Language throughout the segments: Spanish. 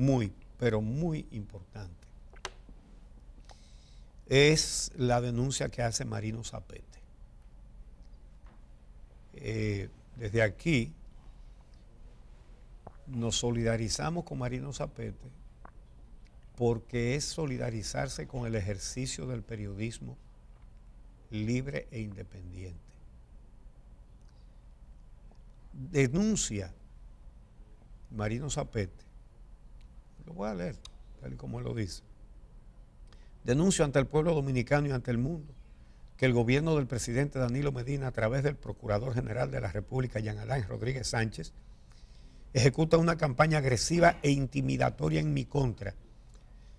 muy, pero muy importante, es la denuncia que hace Marino Zapete. Eh, desde aquí nos solidarizamos con Marino Zapete porque es solidarizarse con el ejercicio del periodismo libre e independiente. Denuncia Marino Zapete lo voy a leer, tal y como él lo dice. Denuncio ante el pueblo dominicano y ante el mundo que el gobierno del presidente Danilo Medina, a través del Procurador General de la República, Jean Alain Rodríguez Sánchez, ejecuta una campaña agresiva e intimidatoria en mi contra,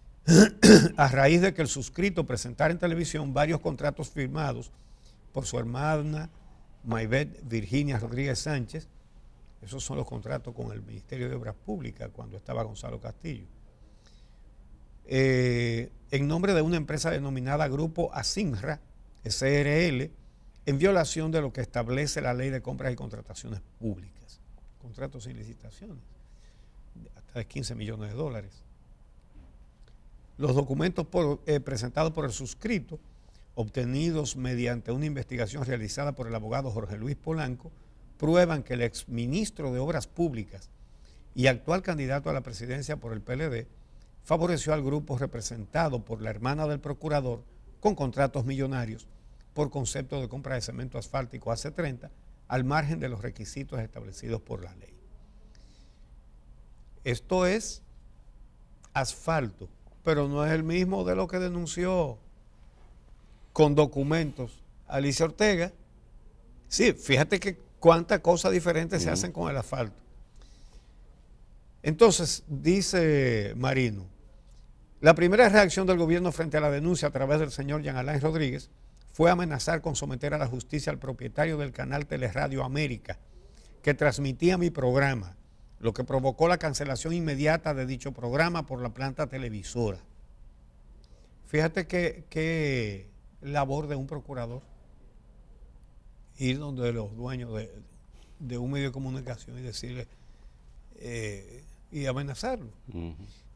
a raíz de que el suscrito presentara en televisión varios contratos firmados por su hermana Maybeth Virginia Rodríguez Sánchez, esos son los contratos con el Ministerio de Obras Públicas cuando estaba Gonzalo Castillo. Eh, en nombre de una empresa denominada Grupo Asinra, SRL, en violación de lo que establece la ley de compras y contrataciones públicas. Contratos y licitaciones, hasta de 15 millones de dólares. Los documentos eh, presentados por el suscrito, obtenidos mediante una investigación realizada por el abogado Jorge Luis Polanco, prueban que el exministro de Obras Públicas y actual candidato a la presidencia por el PLD favoreció al grupo representado por la hermana del procurador con contratos millonarios por concepto de compra de cemento asfáltico hace 30 al margen de los requisitos establecidos por la ley. Esto es asfalto, pero no es el mismo de lo que denunció con documentos Alicia Ortega. Sí, fíjate que cuántas cosas diferentes se hacen con el asfalto. Entonces, dice Marino, la primera reacción del gobierno frente a la denuncia a través del señor Jean Alain Rodríguez fue amenazar con someter a la justicia al propietario del canal Teleradio América, que transmitía mi programa, lo que provocó la cancelación inmediata de dicho programa por la planta televisora. Fíjate qué labor de un procurador ir donde los dueños de, un medio de comunicación y decirle eh, y amenazarlo.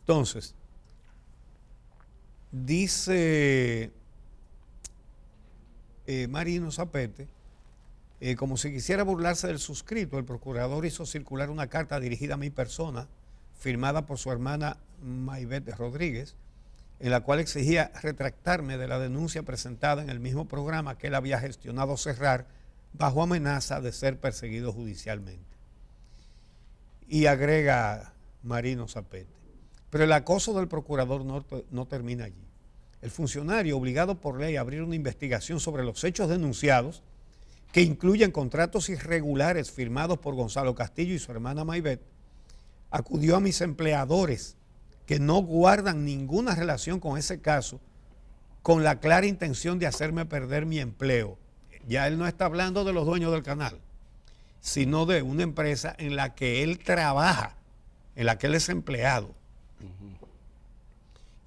Entonces, dice eh, Marino Zapete, eh, como si quisiera burlarse del suscrito, el procurador hizo circular una carta dirigida a mi persona, firmada por su hermana Maybeth Rodríguez, en la cual exigía retractarme de la denuncia presentada en el mismo programa que él había gestionado cerrar bajo amenaza de ser perseguido judicialmente. Y agrega Marino Zapete. Pero el acoso del procurador no, no termina allí. El funcionario, obligado por ley a abrir una investigación sobre los hechos denunciados, que incluyen contratos irregulares firmados por Gonzalo Castillo y su hermana Maybet, acudió a mis empleadores que no guardan ninguna relación con ese caso, con la clara intención de hacerme perder mi empleo ya él no está hablando de los dueños del canal, sino de una empresa en la que él trabaja, en la que él es empleado.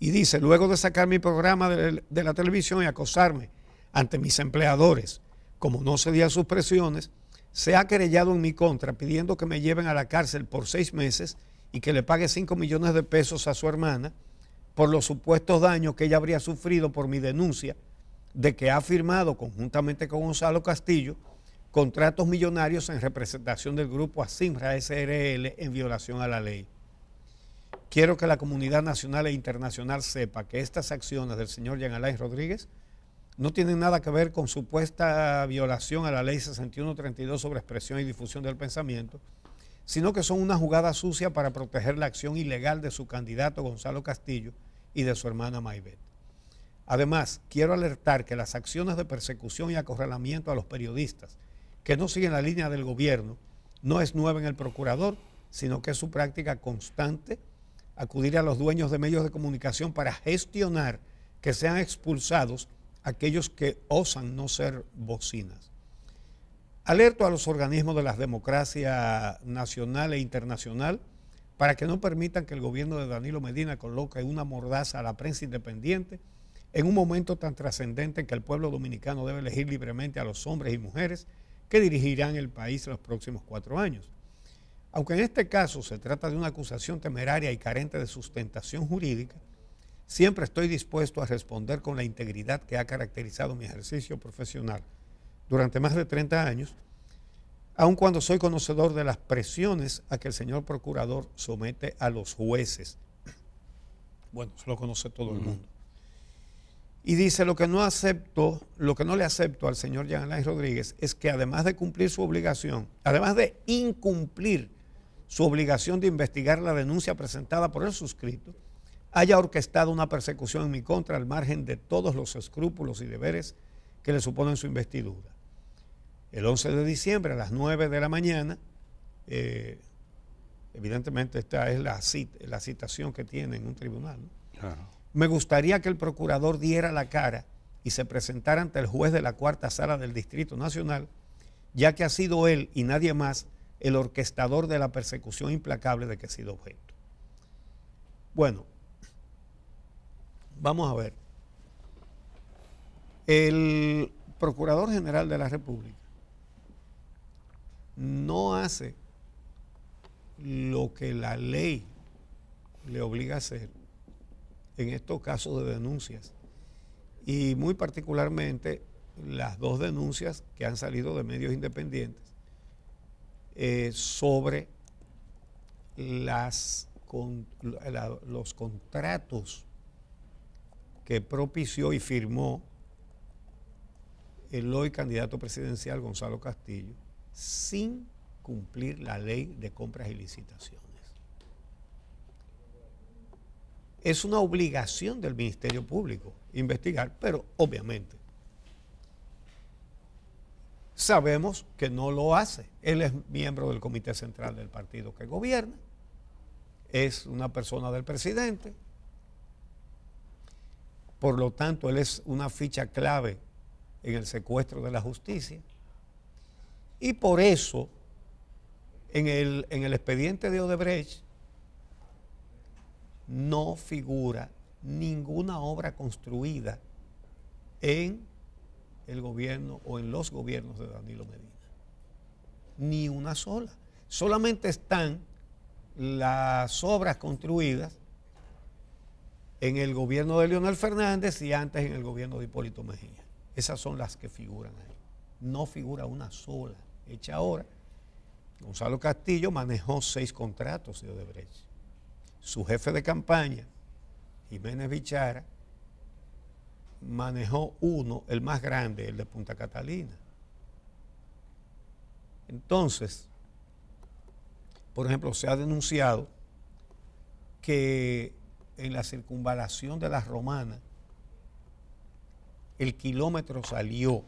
Y dice, luego de sacar mi programa de, la televisión y acosarme ante mis empleadores, como no cedía sus presiones, se ha querellado en mi contra pidiendo que me lleven a la cárcel por seis meses y que le pague cinco millones de pesos a su hermana por los supuestos daños que ella habría sufrido por mi denuncia de que ha firmado conjuntamente con Gonzalo Castillo contratos millonarios en representación del grupo ASIMRA SRL en violación a la ley. Quiero que la comunidad nacional e internacional sepa que estas acciones del señor Jean Alain Rodríguez no tienen nada que ver con supuesta violación a la ley 6132 sobre expresión y difusión del pensamiento, sino que son una jugada sucia para proteger la acción ilegal de su candidato Gonzalo Castillo y de su hermana Maybeth. Además, quiero alertar que las acciones de persecución y acorralamiento a los periodistas que no siguen la línea del gobierno no es nueva en el procurador, sino que es su práctica constante acudir a los dueños de medios de comunicación para gestionar que sean expulsados aquellos que osan no ser bocinas. Alerto a los organismos de la democracia nacional e internacional para que no permitan que el gobierno de Danilo Medina coloque una mordaza a la prensa independiente en un momento tan trascendente en que el pueblo dominicano debe elegir libremente a los hombres y mujeres que dirigirán el país los próximos cuatro años. Aunque en este caso se trata de una acusación temeraria y carente de sustentación jurídica, siempre estoy dispuesto a responder con la integridad que ha caracterizado mi ejercicio profesional durante más de 30 años, aun cuando soy conocedor de las presiones a que el señor procurador somete a los jueces. Bueno, se lo conoce todo el mundo. Y dice, lo que no acepto, lo que no le acepto al señor Yanelay Rodríguez es que además de cumplir su obligación, además de incumplir su obligación de investigar la denuncia presentada por el suscrito, haya orquestado una persecución en mi contra al margen de todos los escrúpulos y deberes que le suponen su investidura. El 11 de diciembre a las 9 de la mañana, eh, evidentemente esta es la, la, citación que tiene en un tribunal, me gustaría que el procurador diera la cara y se presentara ante el juez de la cuarta sala del Distrito Nacional, ya que ha sido él y nadie más el orquestador de la persecución implacable de que ha sido objeto. Bueno, vamos a ver. El Procurador General de la República no hace lo que la ley le obliga a hacer en estos casos de denuncias. Y muy particularmente las dos denuncias que han salido de medios independientes eh, sobre los contratos que propició y firmó el hoy candidato presidencial Gonzalo Castillo sin cumplir la ley de compras y licitación. es una obligación del Ministerio Público investigar, pero obviamente sabemos que no lo hace. Él es miembro del Comité Central del partido que gobierna, es una persona del presidente, por lo tanto él es una ficha clave en el secuestro de la justicia. Y por eso, en el, en el expediente de Odebrecht, no figura ninguna obra construida en el gobierno o en los gobiernos de Danilo Medina. Ni una sola. Solamente están las obras construidas en el gobierno de Leonel Fernández y antes en el gobierno de Hipólito Mejía. Esas son las que figuran ahí. No figura una sola hecha ahora. Gonzalo Castillo manejó seis contratos de Odebrecht su jefe de campaña, Jiménez Vichara, manejó uno, el más grande, el de Punta Catalina. Entonces, por ejemplo, se ha denunciado que en la circunvalación de las romanas, el kilómetro salió,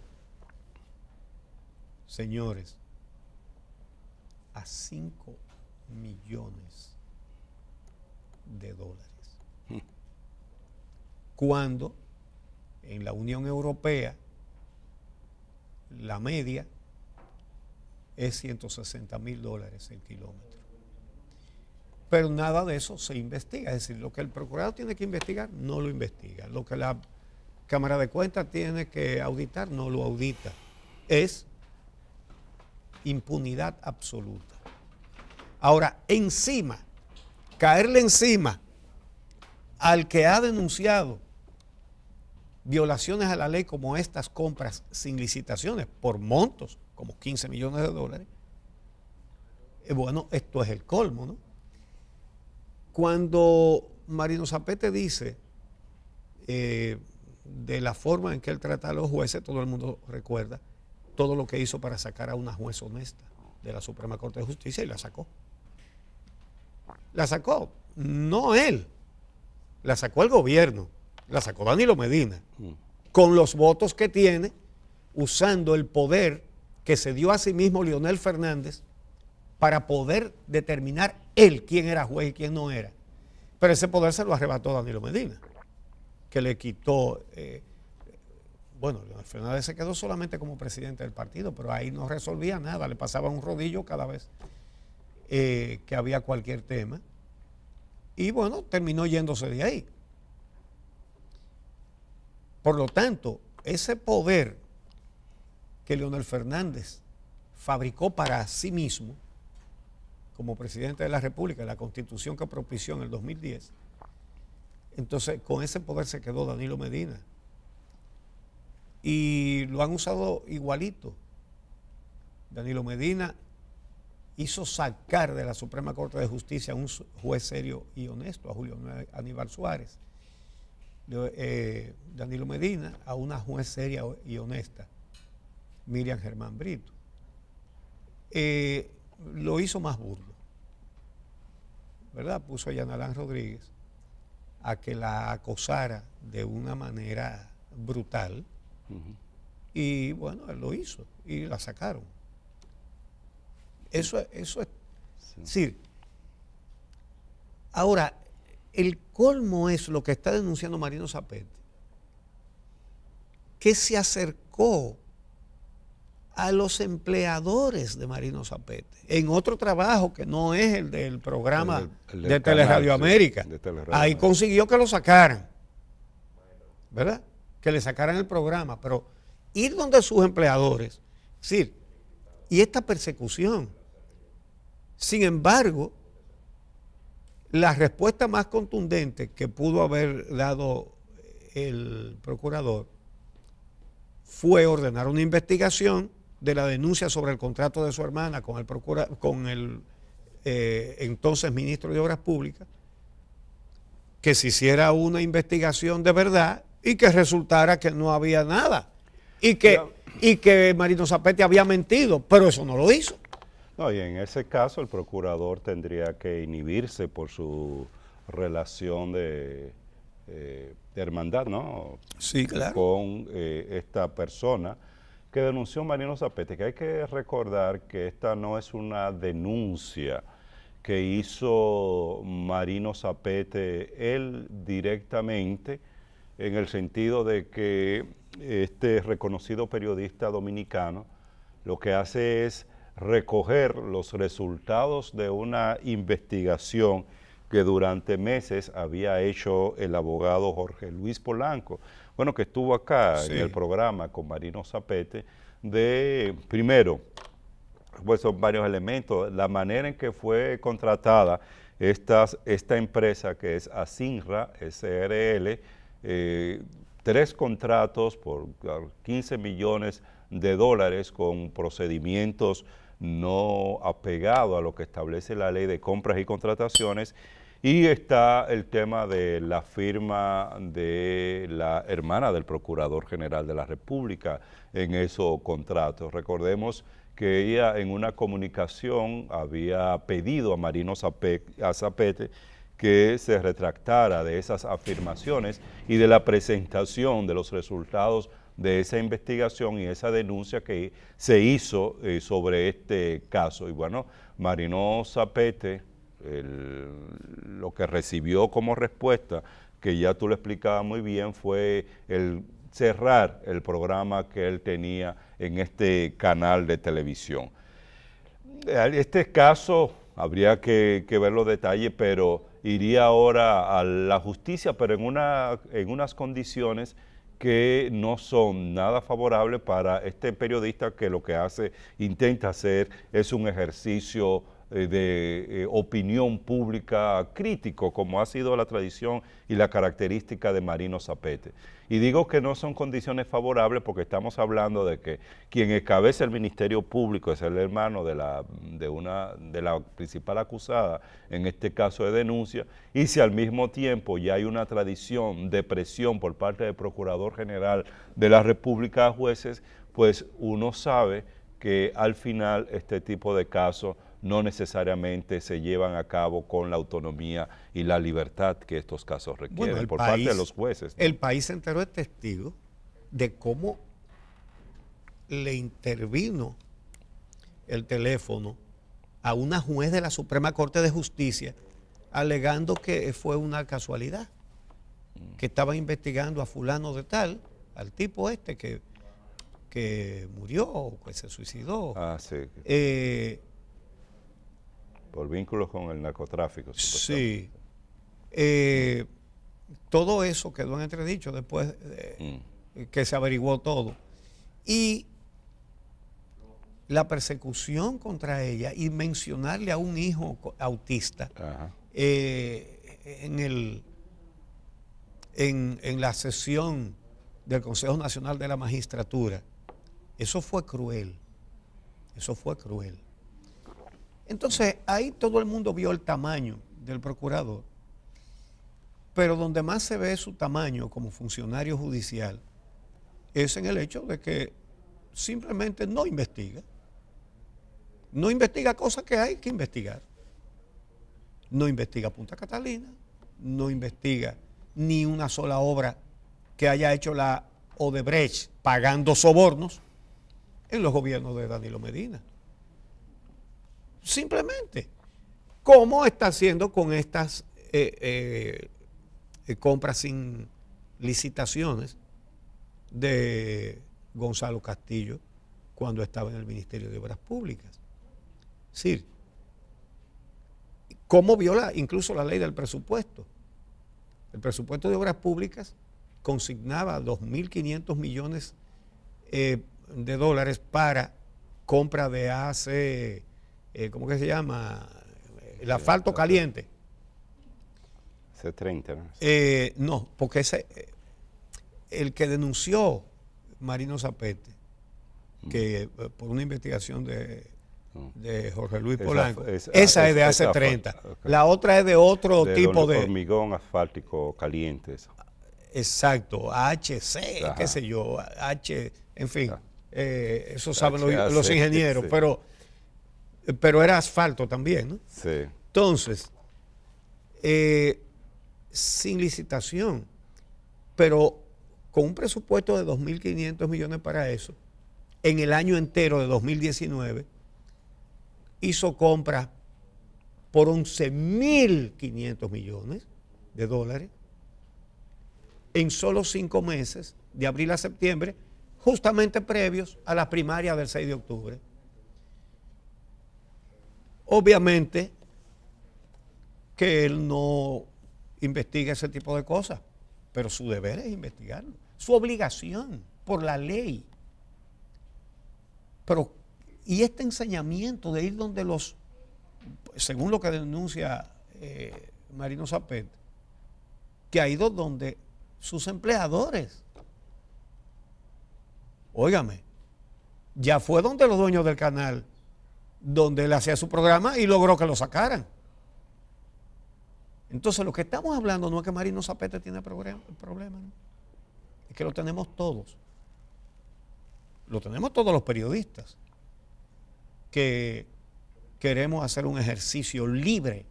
señores, a 5 millones de dólares. Cuando en la Unión Europea la media es 160 mil dólares el kilómetro. Pero nada de eso se investiga. Es decir, lo que el procurador tiene que investigar, no lo investiga. Lo que la Cámara de Cuentas tiene que auditar, no lo audita. Es impunidad absoluta. Ahora, encima, caerle encima al que ha denunciado violaciones a la ley como estas compras sin licitaciones por montos como 15 millones de dólares, eh, bueno, esto es el colmo, ¿no? Cuando Marino Zapete dice eh, de la forma en que él trata a los jueces, todo el mundo recuerda todo lo que hizo para sacar a una juez honesta de la Suprema Corte de Justicia y la sacó. La sacó, no él, la sacó el gobierno, la sacó Danilo Medina, mm. con los votos que tiene, usando el poder que se dio a sí mismo Leonel Fernández para poder determinar él quién era juez y quién no era. Pero ese poder se lo arrebató Danilo Medina, que le quitó... Eh, bueno, Leonel Fernández se quedó solamente como presidente del partido, pero ahí no resolvía nada, le pasaba un rodillo cada vez. Eh, que había cualquier tema. Y bueno, terminó yéndose de ahí. Por lo tanto, ese poder que Leonel Fernández fabricó para sí mismo, como presidente de la República, la constitución que propició en el 2010, entonces con ese poder se quedó Danilo Medina. Y lo han usado igualito. Danilo Medina hizo sacar de la Suprema Corte de Justicia a un juez serio y honesto, a Julio Aníbal Suárez, eh, Danilo Medina, a una juez seria y honesta, Miriam Germán Brito. Eh, lo hizo más burdo, ¿verdad? Puso a Yanalán Rodríguez a que la acosara de una manera brutal. Y bueno, lo hizo y la sacaron. Eso, eso es. Sí. Ahora, el colmo es lo que está denunciando Marino Zapete, que se acercó a los empleadores de Marino Zapete en otro trabajo que no es el del programa de, Teleradio América. Ahí consiguió que lo sacaran, ¿verdad? Que le sacaran el programa, pero ir donde sus empleadores, sí y esta persecución. Sin embargo, la respuesta más contundente que pudo haber dado el procurador fue ordenar una investigación de la denuncia sobre el contrato de su hermana con el, con el eh, entonces ministro de Obras Públicas, que se hiciera una investigación de verdad y que resultara que no había nada y que, y que Marino Zapete había mentido, pero eso no lo hizo. No, y en ese caso el procurador tendría que inhibirse por su relación de, eh, hermandad, ¿no? Sí, claro. Con eh, esta persona que denunció Marino Zapete, que hay que recordar que esta no es una denuncia que hizo Marino Zapete él directamente, en el sentido de que este reconocido periodista dominicano lo que hace es recoger los resultados de una investigación que durante meses había hecho el abogado Jorge Luis Polanco, bueno, que estuvo acá en el programa con Marino Zapete, de, primero, pues son varios elementos, la manera en que fue contratada esta empresa que es Asinra SRL, eh, tres contratos por 15 millones de dólares con procedimientos no apegado a lo que establece la ley de compras y contrataciones. Y está el tema de la firma de la hermana del Procurador General de la República en esos contratos. Recordemos que ella en una comunicación había pedido a Marino Zapete que se retractara de esas afirmaciones y de la presentación de los resultados de esa investigación y esa denuncia que se hizo eh, sobre este caso. Y bueno, Marino Zapete, lo que recibió como respuesta, que ya tú lo explicabas muy bien, fue el cerrar el programa que él tenía en este canal de televisión. Este caso habría que, ver los detalles, pero iría ahora a la justicia, pero en, en unas condiciones que no son nada favorables para este periodista que lo que hace, intenta hacer es un ejercicio eh, de eh, opinión pública crítico, como ha sido la tradición y la característica de Marino Zapete. Y digo que no son condiciones favorables porque estamos hablando de que quien encabeza el Ministerio Público es el hermano de la, de una, de la principal acusada, en este caso de denuncia, y si al mismo tiempo ya hay una tradición de presión por parte del Procurador General de la República a jueces, pues uno sabe que al final este tipo de casos no necesariamente se llevan a cabo con la autonomía y la libertad que estos casos requieren por parte de los jueces. El país entero es testigo de cómo le intervino el teléfono a una juez de la Suprema Corte de Justicia alegando que fue una casualidad, que estaba investigando a fulano de tal, al tipo este que, murió, que se suicidó. Ah, sí. Eh, por vínculos con el narcotráfico. Sí. Eh, todo eso quedó en entredicho después mm. que se averiguó todo. Y la persecución contra ella y mencionarle a un hijo autista eh, en, el, en, la sesión del Consejo Nacional de la Magistratura, eso fue cruel, eso fue cruel. Entonces, ahí todo el mundo vio el tamaño del procurador, pero donde más se ve su tamaño como funcionario judicial es en el hecho de que simplemente no investiga. No investiga cosas que hay que investigar. No investiga Punta Catalina, no investiga ni una sola obra que haya hecho la Odebrecht pagando sobornos en los gobiernos de Danilo Medina. Simplemente. ¿Cómo está haciendo con estas eh, eh, eh, compras sin licitaciones de Gonzalo Castillo cuando estaba en el Ministerio de Obras Públicas? Sí. ¿Cómo viola incluso la ley del presupuesto? El presupuesto de Obras Públicas consignaba 2.500 millones de dólares para compra de ACE. Eh, ¿cómo que se llama? El asfalto caliente. C30, ¿no? Eh, no, porque ese, eh, el que denunció Marino Zapete, mm. que por una investigación de, mm. Jorge Luis Polanco, esa, es de hace 30. La otra es de otro tipo de... Hormigón asfáltico caliente, Exacto, HC, qué sé yo, H, en fin, ah. eso saben los, ingenieros, pero pero era asfalto también, ¿no? Sí. Entonces, eh, sin licitación, pero con un presupuesto de 2.500 millones para eso, en el año entero de 2019, hizo compras por 11.500 millones de dólares en solo cinco meses, de abril a septiembre, justamente previos a las primarias del 6 de octubre. Obviamente que él no investiga ese tipo de cosas, pero su deber es investigarlo, su obligación por la ley. Pero, y este enseñamiento de ir donde los, según lo que denuncia eh, Marino Zapet, que ha ido donde sus empleadores. Óigame, ya fue donde los dueños del canal donde él hacía su programa y logró que lo sacaran. Entonces lo que estamos hablando no es que Marino Zapete tiene problemas. es que lo tenemos todos. Lo tenemos todos los periodistas que queremos hacer un ejercicio libre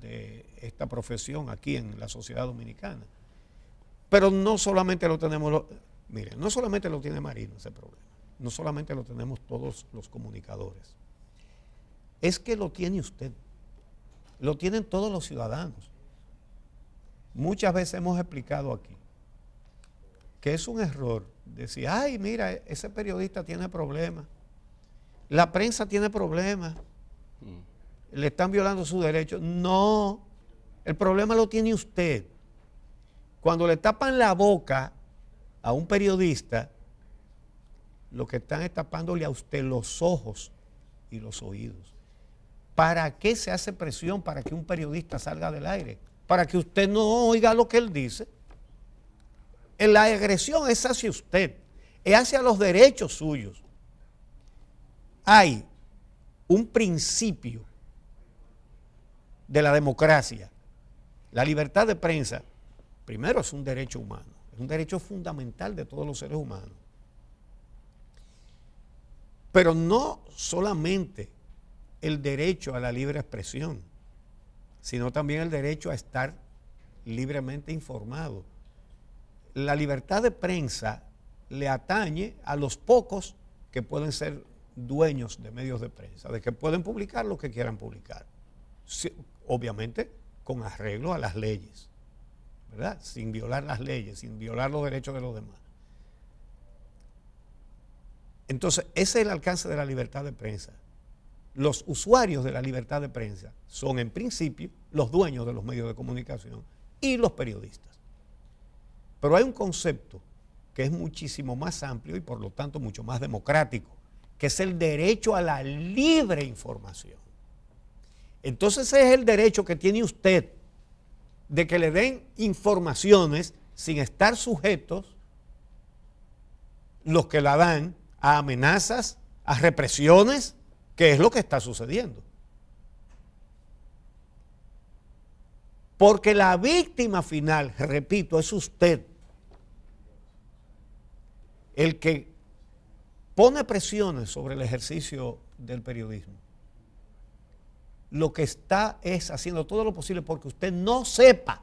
de esta profesión aquí en la sociedad dominicana. Pero no solamente lo tenemos, no solamente lo tiene Marino ese problema, no solamente lo tenemos todos los comunicadores es que lo tiene usted, lo tienen todos los ciudadanos. Muchas veces hemos explicado aquí que es un error decir, ay, mira, ese periodista tiene problemas, la prensa tiene problemas, mm. le están violando sus derechos. No, el problema lo tiene usted. Cuando le tapan la boca a un periodista, lo que están es tapándole a usted los ojos y los oídos. ¿Para qué se hace presión para que un periodista salga del aire? Para que usted no oiga lo que él dice. Eh, la agresión es hacia usted, es hacia los derechos suyos. Hay un principio de la democracia. La libertad de prensa, primero, es un derecho humano, es un derecho fundamental de todos los seres humanos. Pero no solamente el derecho a la libre expresión, sino también el derecho a estar libremente informado. La libertad de prensa le atañe a los pocos que pueden ser dueños de medios de prensa, de que pueden publicar lo que quieran publicar. obviamente con arreglo a las leyes, ¿verdad? Sin violar las leyes, sin violar los derechos de los demás. Entonces, ese es el alcance de la libertad de prensa los usuarios de la libertad de prensa son en principio los dueños de los medios de comunicación y los periodistas. Pero hay un concepto que es muchísimo más amplio y por lo tanto mucho más democrático, que es el derecho a la libre información. Entonces ese es el derecho que tiene usted de que le den informaciones sin estar sujetos los que la dan a amenazas, a represiones que es lo que está sucediendo. Porque la víctima final, repito, es usted. El que pone presiones sobre el ejercicio del periodismo. Lo que está es haciendo todo lo posible porque usted no sepa.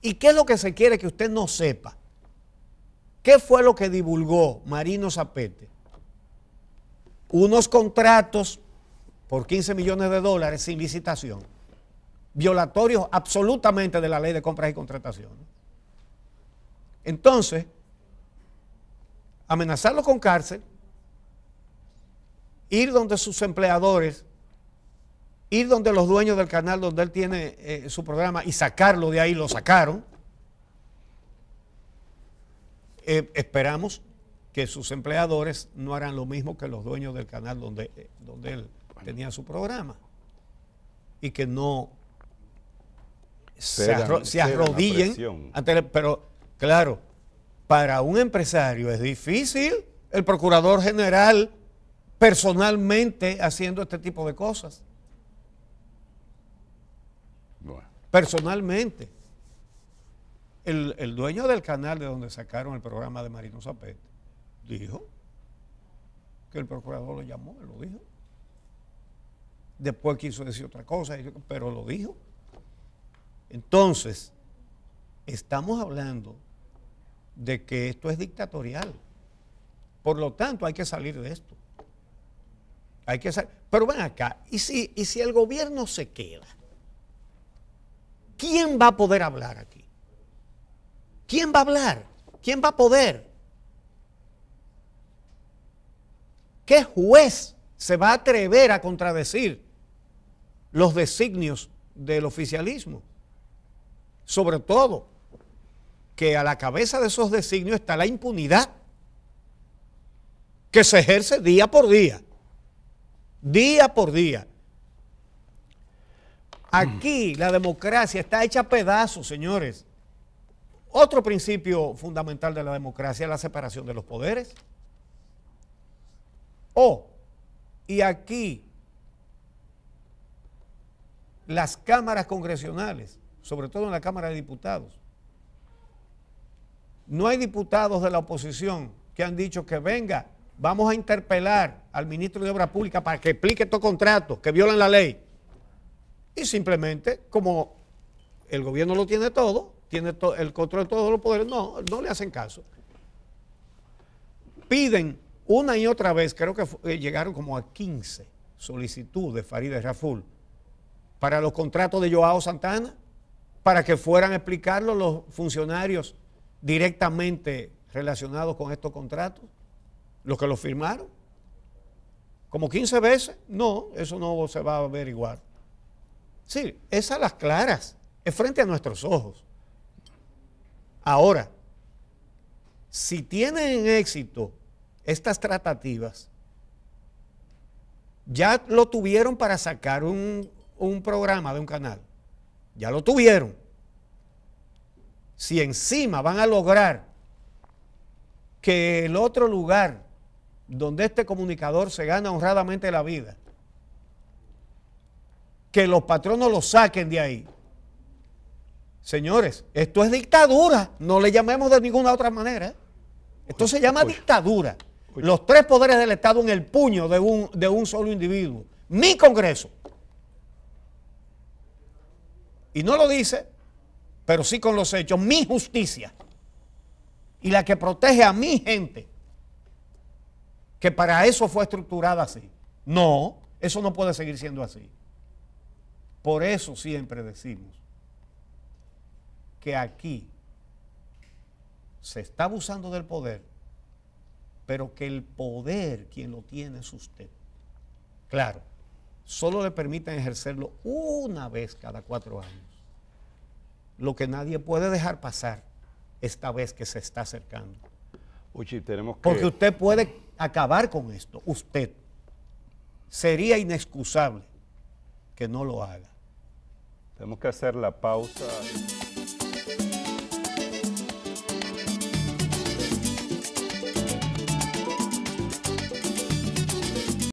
¿Y qué es lo que se quiere que usted no sepa? ¿Qué fue lo que divulgó Marino Zapete? unos contratos por 15 millones de dólares sin licitación, violatorios absolutamente de la ley de compras y contratación. Entonces, amenazarlo con cárcel, ir donde sus empleadores, ir donde los dueños del canal donde él tiene eh, su programa y sacarlo de ahí, lo sacaron. Eh, esperamos que sus empleadores no harán lo mismo que los dueños del canal donde, eh, donde él tenía su programa. Y que no se, arrodillen. pero claro, para un empresario es difícil el procurador general personalmente haciendo este tipo de cosas. Personalmente. El, el dueño del canal de donde sacaron el programa de Marino Zapete Dijo que el procurador lo llamó, él lo dijo. Después quiso decir otra cosa, pero lo dijo. Entonces, estamos hablando de que esto es dictatorial. Por lo tanto, hay que salir de esto. Hay que salir. Pero ven acá, ¿y si, ¿y si el gobierno se queda? ¿Quién va a poder hablar aquí? ¿Quién va a hablar? ¿Quién va a poder? ¿Qué juez se va a atrever a contradecir los designios del oficialismo? Sobre todo que a la cabeza de esos designios está la impunidad que se ejerce día por día, día por día. Aquí mm. la democracia está hecha a pedazos, señores. Otro principio fundamental de la democracia es la separación de los poderes. Oh, y aquí las cámaras congresionales, sobre todo en la Cámara de Diputados. No hay diputados de la oposición que han dicho que venga, vamos a interpelar al ministro de Obras Públicas para que explique estos contratos que violan la ley. Y simplemente, como el gobierno lo tiene todo, tiene el control de todos los poderes, no, no le hacen caso. Piden una y otra vez, creo que eh, llegaron como a 15 solicitudes, Farideh Raful, para los contratos de Joao Santana, para que fueran a explicarlo los funcionarios directamente relacionados con estos contratos, los que los firmaron. Como 15 veces, no, eso no se va a averiguar. Sí, es a las claras, es frente a nuestros ojos. Ahora, si tienen éxito estas tratativas, ya lo tuvieron para sacar un, programa de un canal. Ya lo tuvieron. Si encima van a lograr que el otro lugar donde este comunicador se gana honradamente la vida, que los patronos lo saquen de ahí. Señores, esto es dictadura, no le llamemos de ninguna otra manera. Esto se llama dictadura los tres poderes del Estado en el puño de un, de un solo individuo, mi Congreso. Y no lo dice, pero sí con los hechos, mi justicia. Y la que protege a mi gente, que para eso fue estructurada así. No, eso no puede seguir siendo así. Por eso siempre decimos que aquí se está abusando del poder pero que el poder quien lo tiene es usted. Claro, solo le permiten ejercerlo una vez cada cuatro años. Lo que nadie puede dejar pasar esta vez que se está acercando. Uchi, tenemos Porque usted puede acabar con esto, usted. Sería inexcusable que no lo haga. Tenemos que hacer la pausa.